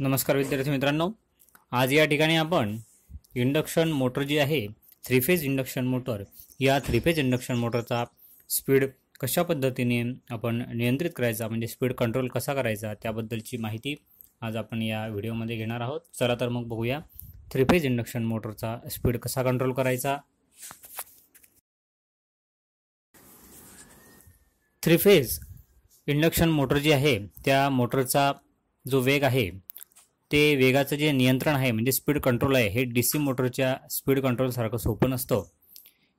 नमस्कार विद्यार्थी मित्रांनो आज या ठिकाणी आपण इंडक्शन मोटर जी आहे थ्री फेज इंडक्शन मोटर या थ्री फेज इंडक्शन मोटरचा स्पीड कशा पद्धतीने आपण नियंत्रित करायचा म्हणजे स्पीड कंट्रोल कसा करायचा त्याबद्दलची माहिती आज आपण या व्हिडिओमध्ये घेणार आहोत चला तर मग बघूया थ्री फेज इंडक्शन मोटरचा स्पीड कसा कंट्रोल करायचा थ्री फेज इंडक्शन मोटर जी आहे त्या मोटरचा जो वेग आहे ते वेगाचं जे नियंत्रण आहे म्हणजे स्पीड कंट्रोल आहे हे डी सी मोटरच्या स्पीड कंट्रोलसारखं सोपं नसतं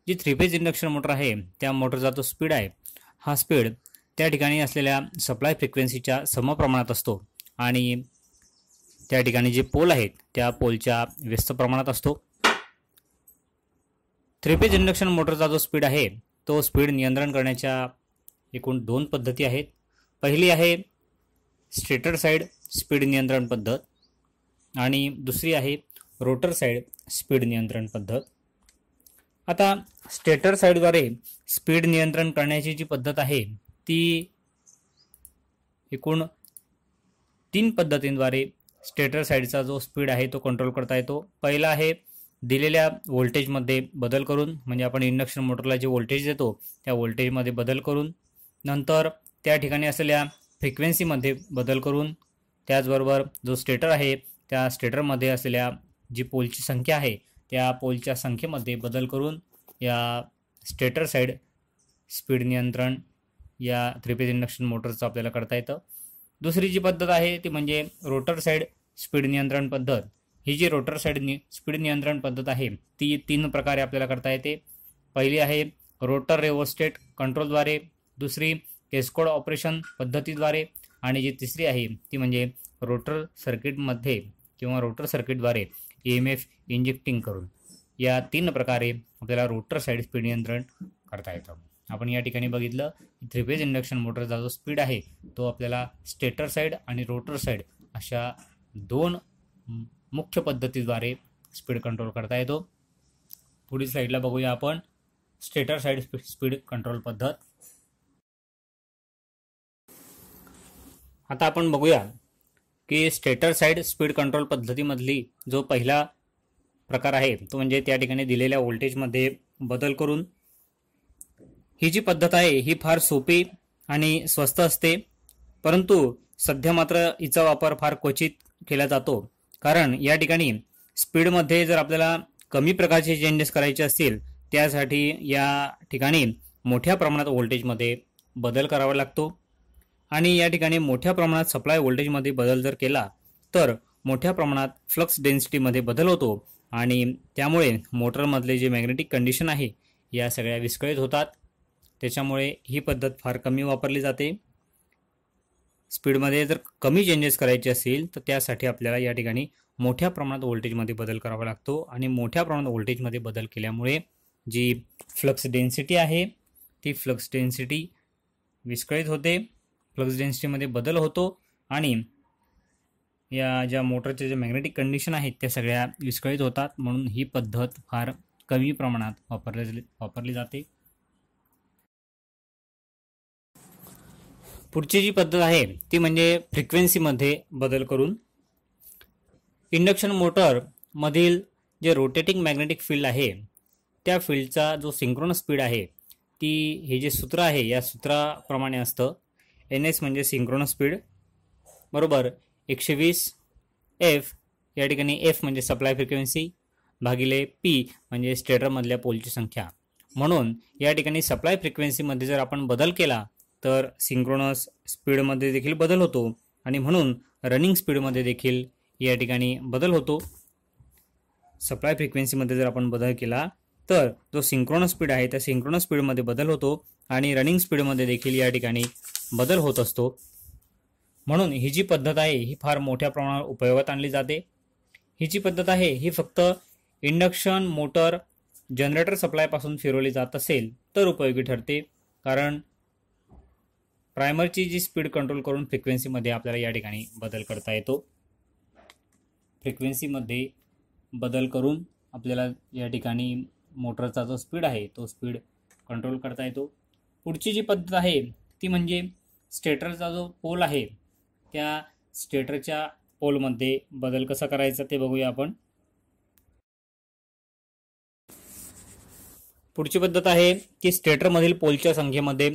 जी थ्री फेज इंडक्शन मोटर आहे त्या मोटरचा जो स्पीड आहे हा स्पीड त्या ठिकाणी असलेल्या सप्लाय फ्रिक्वेन्सीच्या समप्रमाणात असतो आणि त्या ठिकाणी जे पोल आहेत त्या पोलच्या व्यस्त प्रमाणात असतो थ्री फेज इंडक्शन मोटरचा जो स्पीड आहे तो स्पीड नियंत्रण करण्याच्या एकूण दोन पद्धती आहेत पहिली आहे स्टेटर साईड स्पीड नियंत्रण पद्धत आणि दुसरी आहे रोटर साईड स्पीड नियंत्रण पद्धत आता स्टेटर साईडद्वारे स्पीड नियंत्रण करण्याची जी पद्धत आहे ती एकूण तीन पद्धतींद्वारे स्टेटर साईडचा जो स्पीड आहे तो कंट्रोल करता येतो पहिला आहे दिलेल्या व्होल्टेजमध्ये बदल करून म्हणजे आपण इंडक्शन मोटरला जे व्होल्टेज देतो त्या व्होल्टेजमध्ये बदल करून नंतर त्या ठिकाणी असलेल्या फ्रिक्वेन्सीमध्ये बदल करून त्याचबरोबर जो स्टेटर आहे त्या स्टेटरमध्ये असलेल्या जी पोलची संख्या आहे त्या पोलच्या संख्येमध्ये बदल करून या स्टेटर साईड स्पीड नियंत्रण या थ्री पेज इंडक्शन मोटरचं आपल्याला करता येतं दुसरी जी पद्धत आहे ती म्हणजे रोटर साईड स्पीड नियंत्रण पद्धत ही जी रोटर साईड नि स्पीड नियंत्रण पद्धत आहे ती तीन प्रकारे आपल्याला करता येते पहिली आहे रोटर रेवोस्टेट कंट्रोलद्वारे दुसरी केसकोड ऑपरेशन पद्धतीद्वारे आणि जी तिसरी आहे ती म्हणजे रोटर सर्किटमध्ये किंवा रोटर सर्किटद्वारे ई एम एफ इंजेक्टिंग करून या तीन प्रकारे आपल्याला रोटर साईड स्पीड नियंत्रण करता येतं आपण या ठिकाणी बघितलं थ्री फेज इंडक्शन मोटरचा जो स्पीड आहे तो आपल्याला स्टेटर साईड आणि रोटर साईड अशा दोन मुख्य पद्धतीद्वारे स्पीड कंट्रोल करता येतो पुढील साईडला बघूया आपण स्टेटर साईड स्पीड कंट्रोल पद्धत आता आपण बघूया की स्टेटर साईड स्पीड कंट्रोल पद्धतीमधली जो पहिला प्रकार आहे तो म्हणजे त्या ठिकाणी दिलेल्या व्होल्टेजमध्ये बदल करून ही जी पद्धत आहे ही फार सोपी आणि स्वस्त असते परंतु सध्या मात्र हिचा वापर फार क्वचित केला जातो कारण या ठिकाणी स्पीडमध्ये जर आपल्याला कमी प्रकारचे चेंजेस करायचे असतील त्यासाठी या ठिकाणी मोठ्या प्रमाणात व्होल्टेजमध्ये बदल करावा लागतो आणि या ठिकाणी मोठ्या प्रमाणात सप्लाय व्होल्टेजमध्ये बदल जर केला तर मोठ्या प्रमाणात फ्लक्स डेन्सिटीमध्ये बदल होतो आणि त्यामुळे मोटरमधले जे मॅग्नेटिक कंडिशन आहे या सगळ्या विस्कळीत होतात त्याच्यामुळे ही पद्धत फार कमी वापरली जाते स्पीडमध्ये जर कमी चेंजेस करायचे असेल तर त्यासाठी आपल्याला या ठिकाणी मोठ्या प्रमाणात व्होल्टेजमध्ये बदल करावा लागतो आणि मोठ्या प्रमाणात व्होल्टेजमध्ये बदल केल्यामुळे जी फ्लक्स डेन्सिटी आहे ती फ्लक्स डेन्सिटी विस्कळीत होते फ्लक्स डेन्सिटीमध्ये बदल होतो आणि या ज्या मोटरच्या ज्या मॅग्नेटिक कंडिशन आहेत त्या सगळ्या विस्कळीत होतात म्हणून ही पद्धत फार कमी प्रमाणात वापरले वापरली जाते पुढची जी पद्धत आहे ती म्हणजे फ्रिक्वेन्सीमध्ये बदल करून इंडक्शन मोटरमधील जे रोटेटिंग मॅग्नेटिक फील्ड आहे त्या फील्डचा जो सिंक्रोन स्पीड आहे ती हे जे सूत्र आहे या सूत्राप्रमाणे असतं एन एस म्हणजे सिंक्रोन स्पीड बरोबर एकशे वीस एफ या ठिकाणी एफ म्हणजे सप्लाय फ्रिक्वेन्सी भागिले पी म्हणजे स्टेटरमधल्या पोलची संख्या म्हणून या ठिकाणी सप्लाय फ्रिक्वेन्सीमध्ये जर आपण बदल केला तर सिंक्रोनस स्पीडमध्ये देखील बदल होतो आणि म्हणून रनिंग स्पीडमध्ये देखील या ठिकाणी बदल होतो सप्लाय फ्रिक्वेन्सीमध्ये जर आपण बदल केला तर जो सिंक्रोनस स्पीड आहे त्या सिंक्रोनस स्पीडमध्ये बदल होतो आणि रनिंग स्पीडमध्ये देखील या ठिकाणी बदल होत असतो म्हणून ही जी पद्धत आहे ही फार मोठ्या प्रमाणावर उपयोगात आणली जाते ही जी पद्धत आहे ही फक्त इंडक्शन मोटर जनरेटर सप्लायपासून फिरवली जात असेल तर उपयोगी ठरते कारण प्रायमरची जी स्पीड कंट्रोल करून फ्रिक्वेन्सीमध्ये आपल्याला या ठिकाणी बदल करता येतो फ्रिक्वेन्सीमध्ये बदल करून आपल्याला या ठिकाणी मोटरचा जो स्पीड आहे तो स्पीड कंट्रोल करता येतो पुढची जी पद्धत आहे ती म्हणजे स्टेटरचा जो पोल आहे त्या स्टेटरच्या पोलमध्ये बदल कसा करायचा ते बघूया आपण पुढची पद्धत आहे की स्टेटरमधील पोलच्या संख्येमध्ये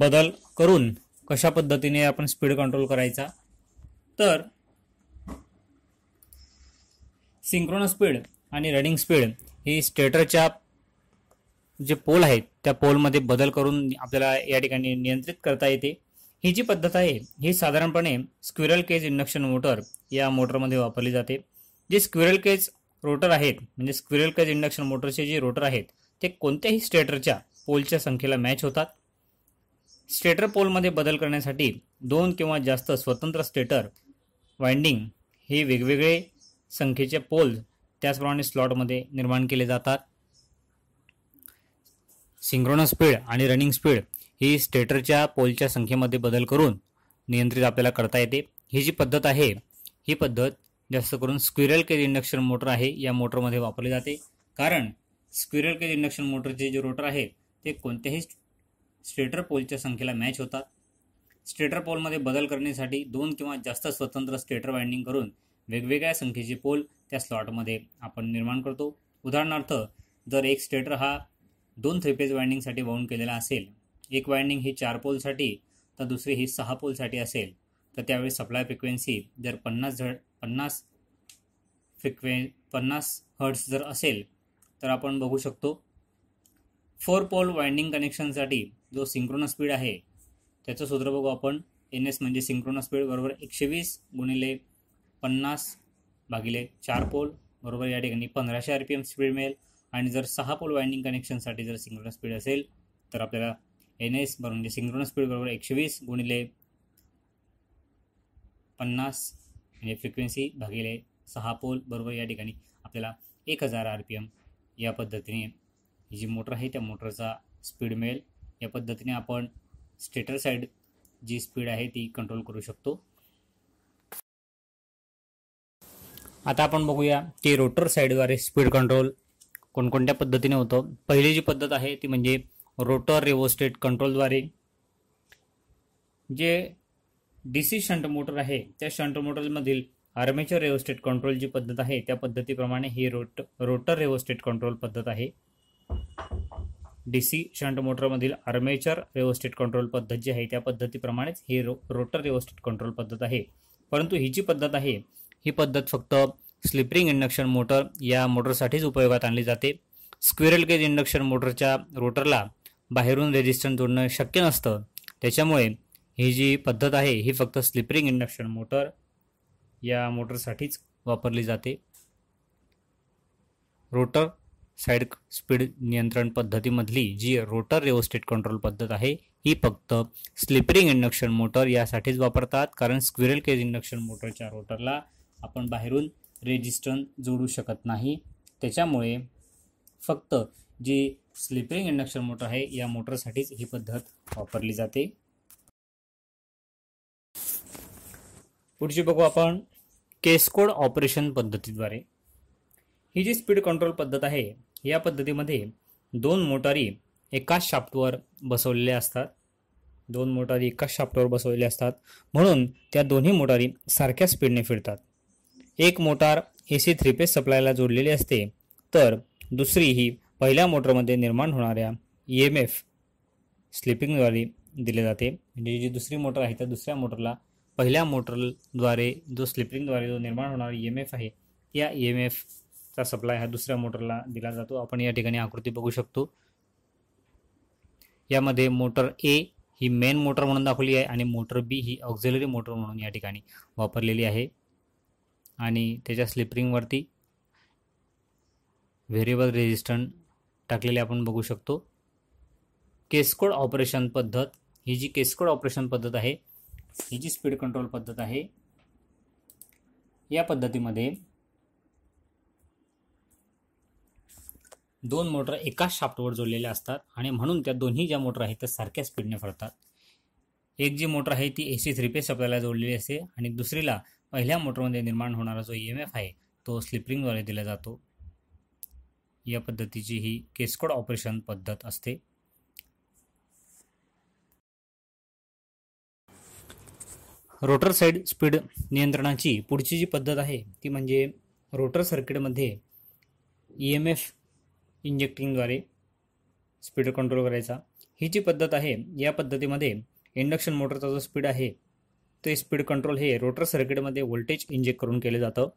बदल करून कशा पद्धतीने आपण स्पीड कंट्रोल करायचा तर सिंक्रोन स्पीड आणि रनिंग स्पीड ही स्टेटरच्या जे पोल आहेत त्या पोलमध्ये बदल करून आपल्याला या ठिकाणी नियंत्रित करता येते ही जी पद्धत आहे ही साधारणपणे स्क्विरल केज इंडक्शन मोटर या मोटरमध्ये वापरली जाते जे स्क्विरल केज रोटर आहेत म्हणजे स्क्विरल केज इंडक्शन मोटरचे जे रोटर आहेत ते कोणत्याही स्टेटरच्या पोलच्या संख्येला मॅच होतात स्टेटर पोलमध्ये बदल करण्यासाठी दोन किंवा जास्त स्वतंत्र स्टेटर वाइंडिंग हे वेगवेगळे संख्येचे पोल त्याचप्रमाणे स्लॉटमध्ये निर्माण केले जातात सिंक्रोनस स्पीड आणि रनिंग स्पीड ही स्टेटरच्या पोलच्या संख्येमध्ये बदल करून नियंत्रित आपल्याला करता येते ही जी पद्धत आहे ही पद्धत जास्त करून स्क्विरल केज इंडक्शन मोटर आहे या मोटरमध्ये वापरली जाते कारण स्क्विरल केज इंडक्शन मोटरचे जे रोटर आहेत ते कोणत्याही स्टेटर पोलच्या संख्येला मॅच होतात स्टेटर पोलमध्ये बदल करण्यासाठी दोन किंवा जास्त स्वतंत्र स्टेटर वाइंडिंग करून वेगवेगळ्या संख्येचे पोल त्या स्लॉटमध्ये आपण निर्माण करतो उदाहरणार्थ जर एक स्टेटर हा दोन थ्री पेज वाइंडिंगसाठी बाउंड केलेला असेल एक वाइंडिंग ही चार पोलसाठी तर दुसरी ही सहा पोलसाठी असेल तर त्यावेळी सप्लाय फ्रिक्वेन्सी जर पन्नास झड पन्नास फ्रिक्वे पन्नास हर्ट्स जर असेल तर आपण बघू शकतो फोर पोल वाइंडिंग कनेक्शनसाठी जो सिंक्रोन स्पीड आहे त्याचं सूत्र बघू आपण एन एस म्हणजे सिंक्रोन स्पीड बरोबर एकशे वीस गुणिले पन्नास भागिले चार पोल बरोबर या ठिकाणी पंधराशे आर पी एम स्पीड मिळेल आणि जर सहा पोल वाइंडिंग कनेक्शनसाठी जर सिंक्रोनस स्पीड असेल तर आपल्याला एन एस बरोबर म्हणजे सिंक्रोनस स्पीड बरोबर एकशे वीस गुणिले पन्नास म्हणजे फ्रिक्वेन्सी भागिले सहा पोल बरोबर या ठिकाणी आपल्याला एक हजार आर पी एम या पद्धतीने जी मोटर आहे त्या मोटरचा स्पीड मिळेल या पद्धतीने आपण स्टेटर साईड जी स्पीड आहे ती कंट्रोल करू शकतो आता आपण बघूया की रोटर साईडद्वारे स्पीड कंट्रोल कोणकोणत्या पद्धतीने होतं पहिली जी पद्धत आहे ती म्हणजे रोटर रिवोस्टेट कंट्रोलद्वारे जे डी सी शंट मोटर आहे त्या शंट मोटरमधील आर्मेचर रेवस्टेट कंट्रोल जी पद्धत आहे त्या पद्धतीप्रमाणे he wrote rotor rheostat control पद्धत आहे डी सी शंट मोटरमधील आर्मेचर रेवस्टेट कंट्रोल पद्धत जी आहे त्या पद्धतीप्रमाणेच ही रो रोटर रेवस्टेट कंट्रोल पद्धत आहे परंतु ही जी पद्धत आहे ही पद्धत फक्त स्लिपरिंग इंडक्शन मोटर या मोटरसाठीच उपयोगात आणली जाते स्क्विरल केज इंडक्शन मोटरच्या रोटरला बाहेरून रेजिस्टन्स जोडणं शक्य नसतं त्याच्यामुळे ही जी पद्धत आहे ही फक्त स्लिपरिंग इंडक्शन मोटर या मोटरसाठीच वापरली जाते रोटर साईड स्पीड नियंत्रण पद्धतीमधली जी रोटर रेओस्टेट कंट्रोल पद्धत आहे ही फक्त स्लिपरिंग इंडक्शन मोटर यासाठीच वापरतात कारण स्क्विरल केज इंडक्शन मोटरच्या रोटरला आपण बाहेरून रेजिस्टन जोडू शकत नाही त्याच्यामुळे फक्त जी स्लिपरिंग इंडक्शन मोटर आहे या मोटरसाठीच ही पद्धत वापरली जाते पुढची बघू आपण केसकोड ऑपरेशन पद्धतीद्वारे ही जी स्पीड कंट्रोल पद्धत आहे या पद्धतीमध्ये दोन मोटारी एकाच शाफ्टवर बसवलेल्या असतात दोन मोटारी एकाच शाफ्टवर बसवलेल्या असतात म्हणून त्या दोन्ही मोटारी सारख्या स्पीडने फिरतात एक motor A C three phase सप्लायला जोडलेली असते तर दुसरी ही पहिल्या मोटरमध्ये निर्माण होणाऱ्या ई एम एफ स्लिपिंगद्वारे दिले जाते म्हणजे जी दुसरी मोटर आहे त्या दुसऱ्या मोटरला पहिल्या मोटरद्वारे जो स्लिपिंगद्वारे जो निर्माण होणारा ई एम एफ आहे या ई एम एफचा सप्लाय हा दुसऱ्या मोटरला दिला जातो आपण या ठिकाणी आकृती बघू शकतो यामध्ये मोटर ए ही मेन मोटर म्हणून दाखवली आहे आणि मोटर बी ही ऑक्झिलरी मोटर म्हणून या ठिकाणी वापरलेली आहे आणि त्याच्या स्लिपरिंगवरती व्हेरिएबल रेजिस्टंट टाकलेले आपण बघू शकतो केसकोड ऑपरेशन पद्धत ही जी केसकोड ऑपरेशन पद्धत आहे ही जी स्पीड कंट्रोल पद्धत आहे या पद्धतीमध्ये दोन मोटर एकाच शाफ्टवर जोडलेल्या असतात आणि म्हणून त्या दोन्ही ज्या मोटर आहेत त्या सारख्या स्पीडने फरतात एक जी मोटर आहे ती ए सी थ्री पेस आपल्याला जोडलेली असते आणि दुसरीला पहिल्या मोटरमध्ये निर्माण होणारा जो ई एम एफ आहे तो स्लिपरिंगद्वारे दिला जातो या पद्धतीची ही केसकोड ऑपरेशन पद्धत असते रोटर साईड स्पीड नियंत्रणाची पुढची जी पद्धत आहे ती म्हणजे रोटर सर्किटमध्ये ई एम एफ इंजेक्टिंगद्वारे स्पीड कंट्रोल करायचा ही जी पद्धत आहे या पद्धतीमध्ये इंडक्शन मोटरचा जो स्पीड आहे ते स्पीड कंट्रोल हे रोटर सर्किटमध्ये व्होल्टेज इंजेक्ट करून केलं जातं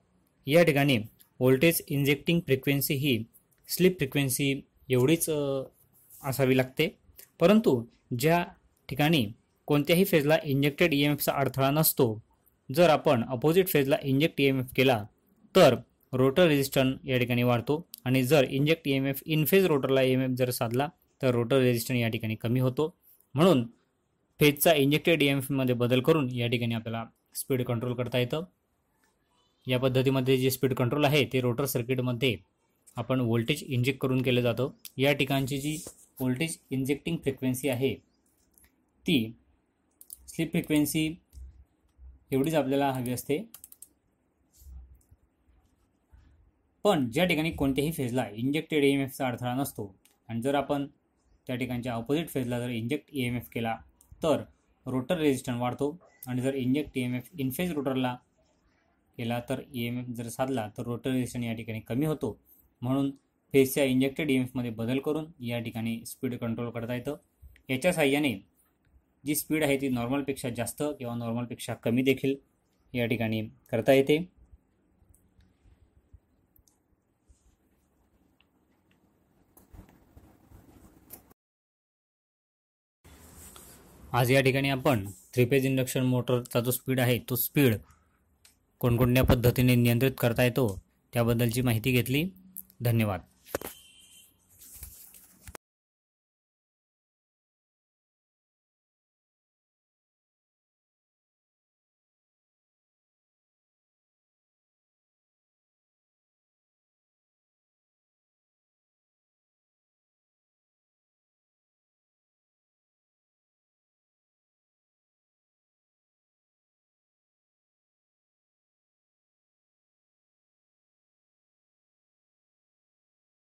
या ठिकाणी व्होल्टेज इंजेक्टिंग फ्रिक्वेन्सी ही स्लीप फ्रिक्वेन्सी एवढीच असावी लागते परंतु ज्या ठिकाणी कोणत्याही फेजला इंजेक्टेड ई एम एफचा अडथळा नसतो जर आपण अपोजिट फेजला इंजेक्ट ई एम एफ केला तर रोटर रेजिस्टन या ठिकाणी वाढतो आणि जर inject E M F in phase रोटरला ई एम एफ जर साधला तर रोटर रेजिस्टन या ठिकाणी कमी होतो म्हणून फेजचा इंजेक्टेड ई एम एफमध्ये बदल करून या ठिकाणी आपल्याला स्पीड कंट्रोल करता येतं या पद्धतीमध्ये जे स्पीड कंट्रोल आहे ते रोटर सर्किटमध्ये आपण वोल्टेज इंजेक्ट करून केलं जातो या ठिकाणची जी वोल्टेज इंजेक्टिंग फ्रिक्वेन्सी आहे ती स्लिप फ्रिक्वेन्सी एवढीच आपल्याला हवी असते पण ज्या ठिकाणी कोणत्याही फेजला इंजेक्टेड ई एम एफचा अडथळा नसतो आणि जर आपण त्या ठिकाणच्या ऑपोजिट फेजला जर इंजेक्ट ई एम एफ केला तर रोटर रेजिस्टन्स वाढतो आणि जर inject E M F in phase रोटरला केला तर ई एम एफ जर साधला तर रोटर रेजिस्टन्स या ठिकाणी कमी होतो म्हणून फेजच्या इंजेक्टेड ई एम एफमध्ये बदल करून या ठिकाणी स्पीड कंट्रोल करता येतं याच्या साह्याने जी स्पीड आहे ती नॉर्मलपेक्षा जास्त किंवा नॉर्मलपेक्षा कमी देखील या ठिकाणी करता येते आज या ठिकाणी आपण थ्री फेज इंडक्शन मोटरचा जो स्पीड आहे तो स्पीड कोणकोणत्या पद्धतीने नियंत्रित करता येतो त्याबद्दलची माहिती घेतली धन्यवाद